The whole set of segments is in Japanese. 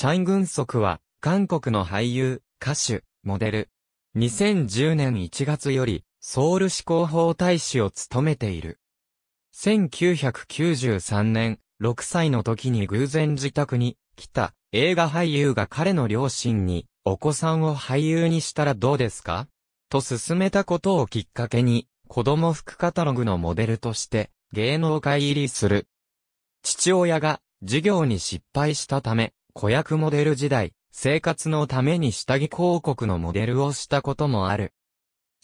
チャン・グンソクは、韓国の俳優、歌手、モデル。2010年1月より、ソウル市広報大使を務めている。1993年、6歳の時に偶然自宅に来た映画俳優が彼の両親に、お子さんを俳優にしたらどうですかと勧めたことをきっかけに、子供服カタログのモデルとして、芸能界入りする。父親が、授業に失敗したため、子役モデル時代、生活のために下着広告のモデルをしたこともある。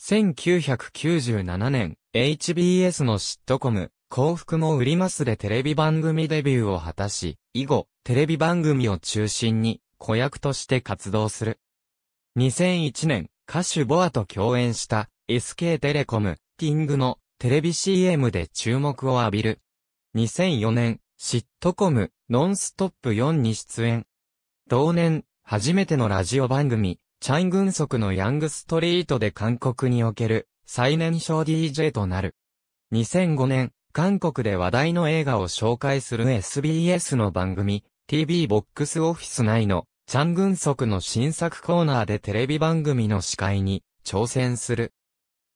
1997年、HBS のシットコム、幸福も売りますでテレビ番組デビューを果たし、以後、テレビ番組を中心に、子役として活動する。2001年、歌手ボアと共演した、SK テレコム、ティングの、テレビ CM で注目を浴びる。2004年、シットコム、ノンストップ4に出演。同年、初めてのラジオ番組、チャン軍クのヤングストリートで韓国における最年少 DJ となる。2005年、韓国で話題の映画を紹介する SBS の番組、TV ボックスオフィス内のチャングンソクの新作コーナーでテレビ番組の司会に挑戦する。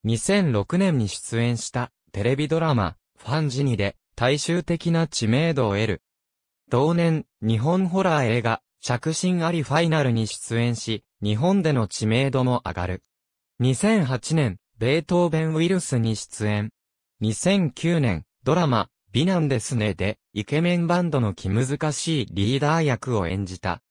2006年に出演したテレビドラマ、ファンジニで大衆的な知名度を得る。同年、日本ホラー映画、着信ありファイナルに出演し、日本での知名度も上がる。2008年、ベートーベンウィルスに出演。2009年、ドラマ、美男ですねで、イケメンバンドの気難しいリーダー役を演じた。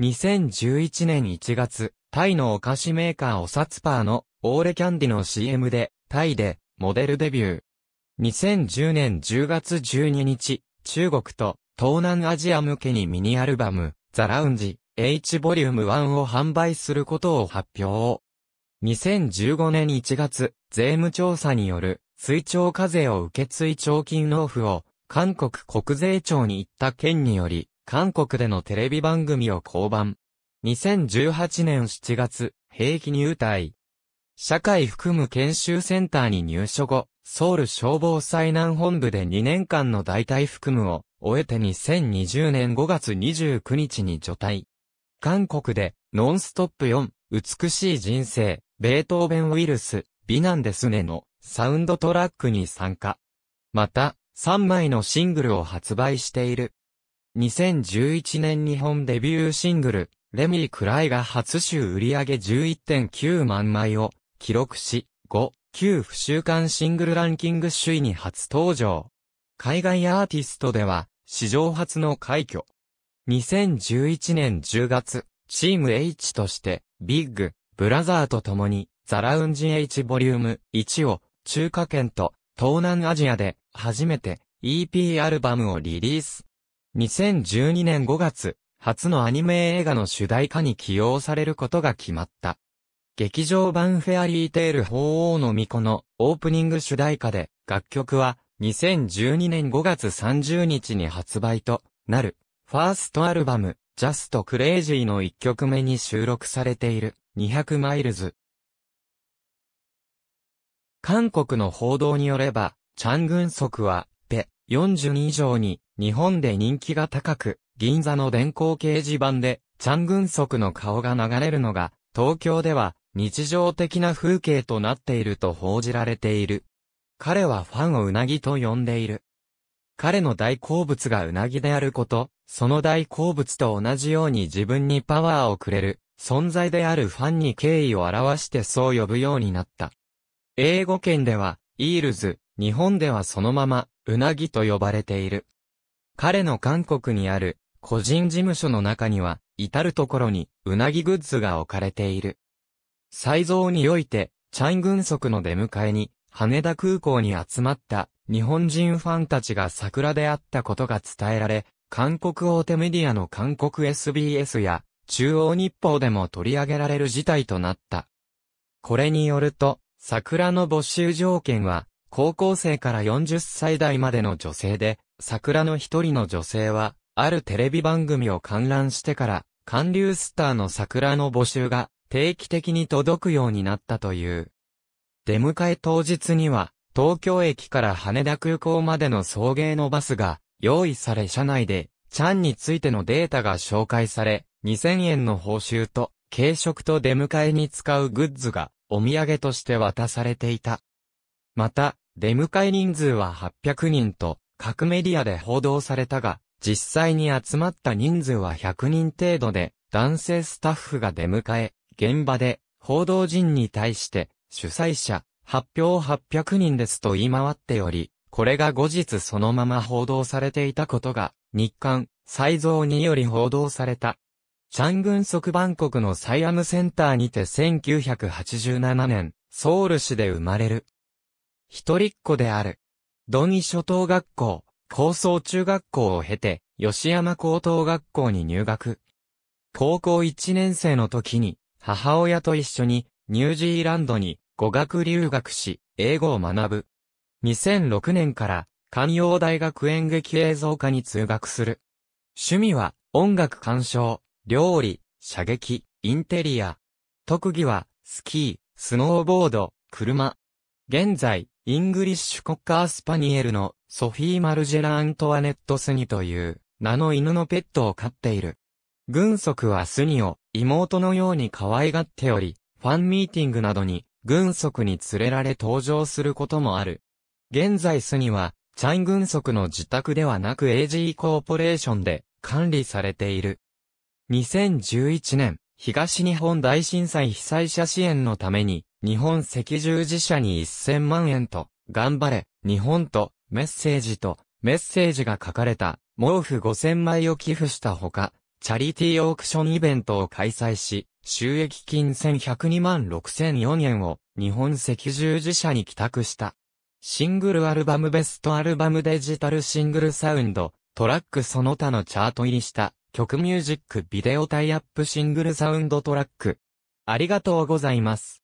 2011年1月、タイのお菓子メーカーオサツパーのオーレキャンディの CM で、タイで、モデルデビュー。2010年10月12日、中国と東南アジア向けにミニアルバム、ザ・ラウンジ、H ボリューム1を販売することを発表。2015年1月、税務調査による追徴課税を受け追徴金納付を韓国国税庁に行った件により、韓国でのテレビ番組を降板。2018年7月、兵器入隊。社会含む研修センターに入所後、ソウル消防災難本部で2年間の代替服務を終えて2020年5月29日に除隊。韓国でノンストップ4、美しい人生、ベートーベンウイルス、美なんですねのサウンドトラックに参加。また、3枚のシングルを発売している。2011年日本デビューシングル、レミー・クライが初週売上げ11.9万枚を記録し、5、旧不週刊シングルランキング首位に初登場。海外アーティストでは、史上初の快挙。2011年10月、チーム H として、ビッグ、ブラザーと共に、ザラウンジ H ボリューム1を、中華圏と東南アジアで、初めて EP アルバムをリリース。2012年5月、初のアニメ映画の主題歌に起用されることが決まった。劇場版フェアリーテール法王の巫女のオープニング主題歌で、楽曲は2012年5月30日に発売となる、ファーストアルバム、ジャストクレイジーの1曲目に収録されている、200マイルズ。韓国の報道によれば、チャングンソクは、ペ、42以上に、日本で人気が高く、銀座の電光掲示板で、チャングンソクの顔が流れるのが、東京では、日常的な風景となっていると報じられている。彼はファンをうなぎと呼んでいる。彼の大好物がうなぎであること、その大好物と同じように自分にパワーをくれる、存在であるファンに敬意を表してそう呼ぶようになった。英語圏では、イールズ、日本ではそのまま、うなぎと呼ばれている。彼の韓国にある、個人事務所の中には、至るところに、うなぎグッズが置かれている。再造において、チャン軍足の出迎えに、羽田空港に集まった日本人ファンたちが桜であったことが伝えられ、韓国大手メディアの韓国 SBS や中央日報でも取り上げられる事態となった。これによると、桜の募集条件は、高校生から40歳代までの女性で、桜の一人の女性は、あるテレビ番組を観覧してから、韓流スターの桜の募集が定期的に届くようになったという。出迎え当日には、東京駅から羽田空港までの送迎のバスが用意され車内で、チャンについてのデータが紹介され、2000円の報酬と、軽食と出迎えに使うグッズがお土産として渡されていた。また、出迎え人数は800人と、各メディアで報道されたが、実際に集まった人数は100人程度で、男性スタッフが出迎え、現場で、報道陣に対して、主催者、発表800人ですと言い回っており、これが後日そのまま報道されていたことが、日刊、再造により報道された。チャング即バンコクのサイアムセンターにて1987年、ソウル市で生まれる。一人っ子である。ドンイ諸島学校、高層中学校を経て、吉山高等学校に入学。高校1年生の時に、母親と一緒にニュージーランドに語学留学し、英語を学ぶ。2006年から関陽大学演劇映像科に通学する。趣味は音楽鑑賞、料理、射撃、インテリア。特技はスキー、スノーボード、車。現在、イングリッシュコッカースパニエルのソフィー・マルジェラ・アントワネット・スニという名の犬のペットを飼っている。軍足はスニを妹のように可愛がっており、ファンミーティングなどに、軍足に連れられ登場することもある。現在巣には、チャン軍足の自宅ではなく AG コーポレーションで管理されている。2011年、東日本大震災被災者支援のために、日本赤十字社に1000万円と、頑張れ、日本と、メッセージと、メッセージが書かれた、毛布5000枚を寄付したほか、チャリティーオークションイベントを開催し、収益金1102万6004円を日本赤十字社に帰宅した。シングルアルバムベストアルバムデジタルシングルサウンド、トラックその他のチャート入りした曲ミュージックビデオタイアップシングルサウンドトラック。ありがとうございます。